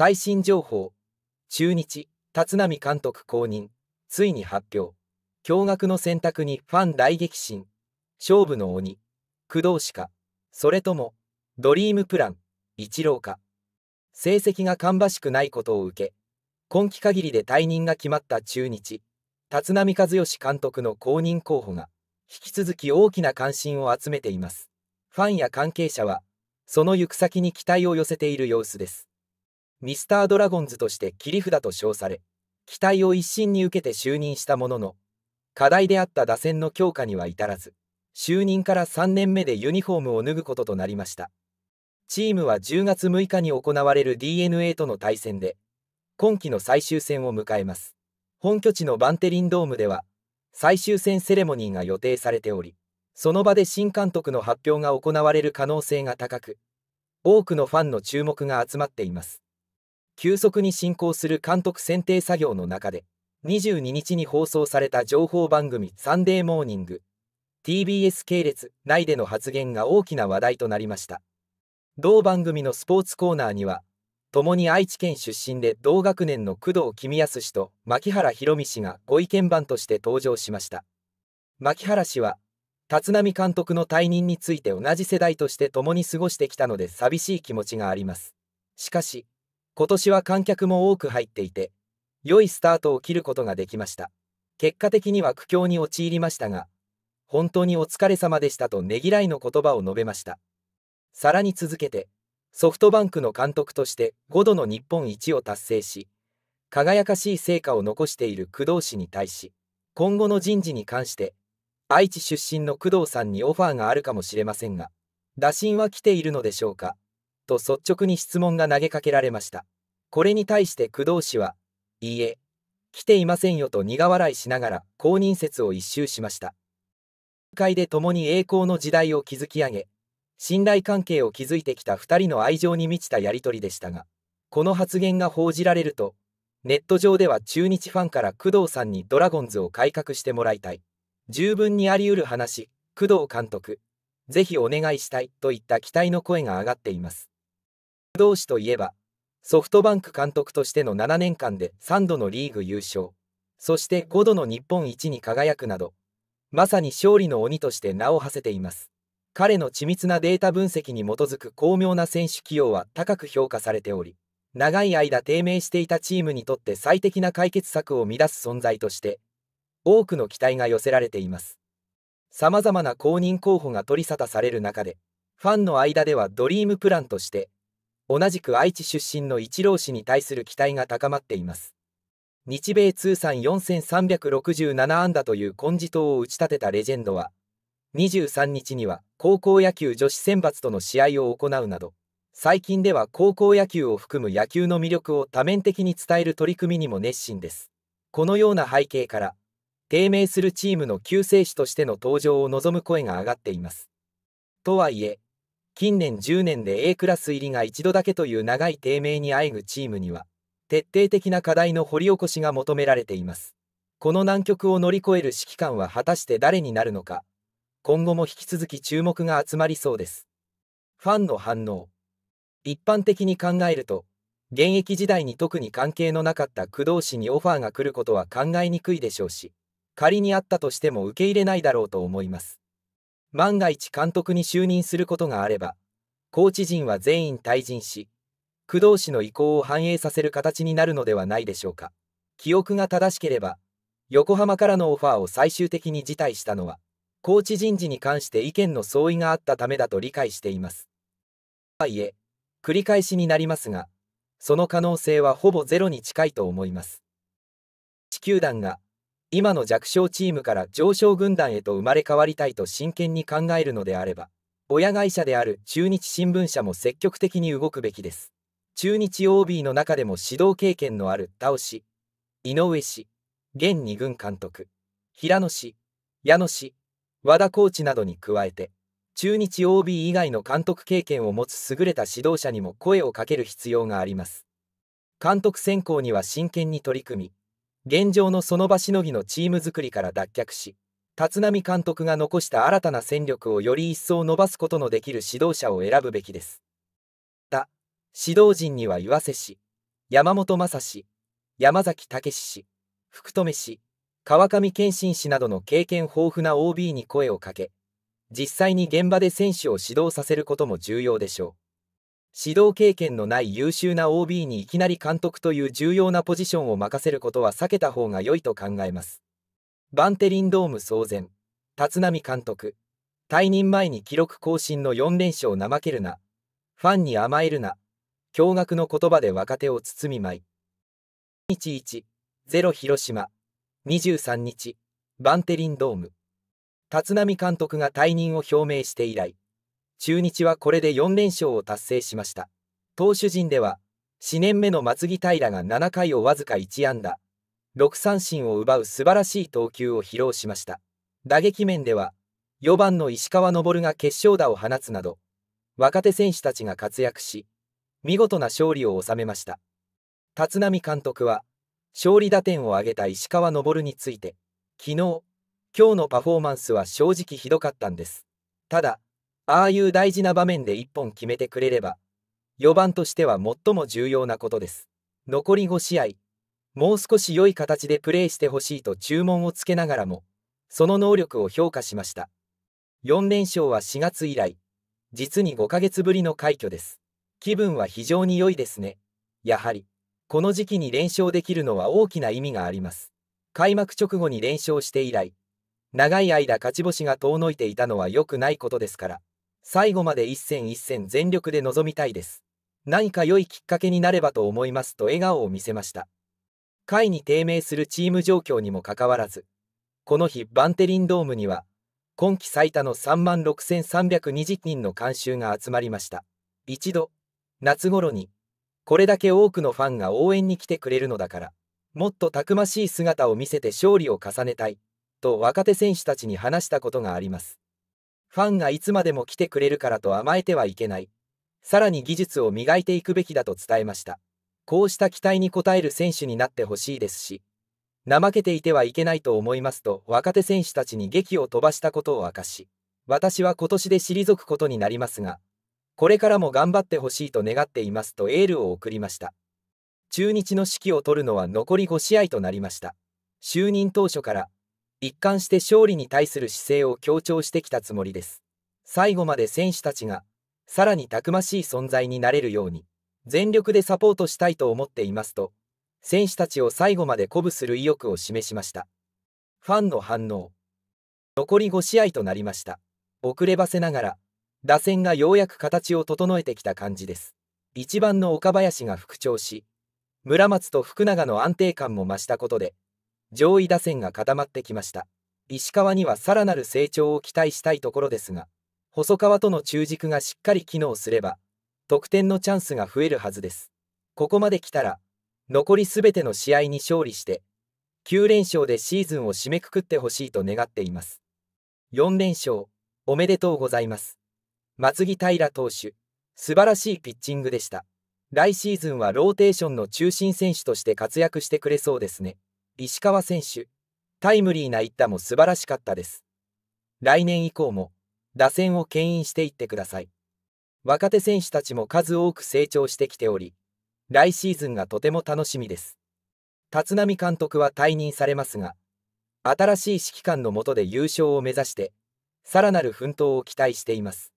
最新情報中日立浪監督公認ついに発表驚愕の選択にファン大激震勝負の鬼工藤氏かそれともドリームプラン一郎か成績が芳しくないことを受け今季限りで退任が決まった中日立浪和義監督の公認候補が引き続き大きな関心を集めていますファンや関係者はその行く先に期待を寄せている様子ですミスタードラゴンズとして切り札と称され、期待を一身に受けて就任したものの、課題であった打線の強化には至らず、就任から3年目でユニフォームを脱ぐこととなりました。チームは10月6日に行われる DNA との対戦で、今季の最終戦を迎えます。本拠地のバンテリンドームでは、最終戦セレモニーが予定されており、その場で新監督の発表が行われる可能性が高く、多くのファンの注目が集まっています。急速に進行する監督選定作業の中で、22日に放送された情報番組サンデーモーニング TBS 系列内での発言が大きな話題となりました。同番組のスポーツコーナーには、共に愛知県出身で同学年の工藤公康氏と牧原博美氏がご意見番として登場しました。牧原氏は、立浪監督の退任について同じ世代として共に過ごしてきたので寂しい気持ちがあります。しかし、今年は観客も多く入っていて、良いスタートを切ることができました。結果的には苦境に陥りましたが、本当にお疲れ様でしたとねぎらいの言葉を述べました。さらに続けて、ソフトバンクの監督として5度の日本一を達成し、輝かしい成果を残している工藤氏に対し、今後の人事に関して、愛知出身の工藤さんにオファーがあるかもしれませんが、打診は来ているのでしょうか。と率直に質問が投げかけられました。これに対して工藤氏は、いいえ、来ていませんよと苦笑いしながら公認説を一周しました。会で共に栄光の時代を築き上げ、信頼関係を築いてきた2人の愛情に満ちたやり取りでしたが、この発言が報じられると、ネット上では中日ファンから工藤さんにドラゴンズを改革してもらいたい。十分にあり得る話、工藤監督。ぜひお願いしたいといった期待の声が上がっています。同士といえば、ソフトバンク監督としての7年間で3度のリーグ優勝、そして5度の日本一に輝くなど、まさに勝利の鬼として名を馳せています。彼の緻密なデータ分析に基づく巧妙な選手起用は高く評価されており、長い間低迷していたチームにとって最適な解決策を生み出す存在として、多くの期待が寄せられています。様々な公認候補が取り沙汰される中で、ファンの間ではドリームプランとして、同じく愛知出身の一郎氏に対する期待が高まっています。日米通算4367安打という金字塔を打ち立てたレジェンドは、23日には高校野球女子選抜との試合を行うなど、最近では高校野球を含む野球の魅力を多面的に伝える取り組みにも熱心です。このような背景から、低迷するチームの救世主としての登場を望む声が上がっています。とはいえ、近年10年で A クラス入りが一度だけという長い低迷にあえぐチームには、徹底的な課題の掘り起こしが求められています。この難局を乗り越える指揮官は果たして誰になるのか、今後も引き続き注目が集まりそうです。ファンの反応。一般的に考えると、現役時代に特に関係のなかった工藤氏にオファーが来ることは考えにくいでしょうし、仮にあったとしても受け入れないだろうと思います。万が一監督に就任することがあれば、コーチ陣は全員退陣し、工藤氏の意向を反映させる形になるのではないでしょうか。記憶が正しければ、横浜からのオファーを最終的に辞退したのは、コーチ人事に関して意見の相違があったためだと理解しています。とはいえ、繰り返しになりますが、その可能性はほぼゼロに近いと思います。地球団が今の弱小チームから上昇軍団へと生まれ変わりたいと真剣に考えるのであれば、親会社である中日新聞社も積極的に動くべきです。中日 OB の中でも指導経験のある田尾氏、井上氏、現二軍監督、平野氏、矢野氏、和田コーチなどに加えて、中日 OB 以外の監督経験を持つ優れた指導者にも声をかける必要があります。監督選考には真剣に取り組み、現状のその場しのぎのチーム作りから脱却し立浪監督が残した新たな戦力をより一層伸ばすことのできる指導者を選ぶべきです。他、指導陣には岩瀬氏、山本正氏、山崎武氏、福留氏、川上健信氏などの経験豊富な OB に声をかけ、実際に現場で選手を指導させることも重要でしょう。指導経験のない優秀な OB にいきなり監督という重要なポジションを任せることは避けた方が良いと考えます。バンテリンドーム騒然、立浪監督、退任前に記録更新の4連勝怠けるな、ファンに甘えるな、驚愕の言葉で若手を包み舞い。11-0広島、23日、バンテリンドーム。立浪監督が退任を表明して以来、中日はこれで4連勝を達成しました。投手陣では、4年目の松木平が7回をわずか1安打、6三振を奪う素晴らしい投球を披露しました。打撃面では、4番の石川昇が決勝打を放つなど、若手選手たちが活躍し、見事な勝利を収めました。立浪監督は、勝利打点を挙げた石川昇について、昨日、今日のパフォーマンスは正直ひどかったんです。ただ、ああいう大事な場面で1本決めてくれれば、4番としては最も重要なことです。残り5試合、もう少し良い形でプレーしてほしいと注文をつけながらも、その能力を評価しました。4連勝は4月以来、実に5ヶ月ぶりの快挙です。気分は非常に良いですね。やはり、この時期に連勝できるのは大きな意味があります。開幕直後に連勝して以来、長い間勝ち星が遠のいていたのは良くないことですから。最後まで一戦一戦全力で臨みたいです。何か良いきっかけになればと思いますと笑顔を見せました。会に低迷するチーム状況にもかかわらず、この日バンテリンドームには、今季最多の3万6320人の観衆が集まりました。一度、夏頃に、これだけ多くのファンが応援に来てくれるのだから、もっとたくましい姿を見せて勝利を重ねたい、と若手選手たちに話したことがあります。ファンがいつまでも来てくれるからと甘えてはいけない。さらに技術を磨いていくべきだと伝えました。こうした期待に応える選手になってほしいですし、怠けていてはいけないと思いますと若手選手たちに劇を飛ばしたことを明かし、私は今年で退くことになりますが、これからも頑張ってほしいと願っていますとエールを送りました。中日の指揮を取るのは残り5試合となりました。就任当初から一貫して勝利に対する姿勢を強調してきたつもりです。最後まで選手たちが、さらにたくましい存在になれるように、全力でサポートしたいと思っていますと、選手たちを最後まで鼓舞する意欲を示しました。ファンの反応。残り5試合となりました。遅ればせながら、打線がようやく形を整えてきた感じです。一番の岡林が復調し、村松と福永の安定感も増したことで、上位打線が固まってきました石川にはさらなる成長を期待したいところですが細川との中軸がしっかり機能すれば得点のチャンスが増えるはずですここまで来たら残りすべての試合に勝利して9連勝でシーズンを締めくくってほしいと願っています4連勝おめでとうございます松木平投手素晴らしいピッチングでした来シーズンはローテーションの中心選手として活躍してくれそうですね石川選手、タイムリーな一打も素晴らしかったです。来年以降も打線を牽引していってください。若手選手たちも数多く成長してきており、来シーズンがとても楽しみです。立浪監督は退任されますが、新しい指揮官の下で優勝を目指して、さらなる奮闘を期待しています。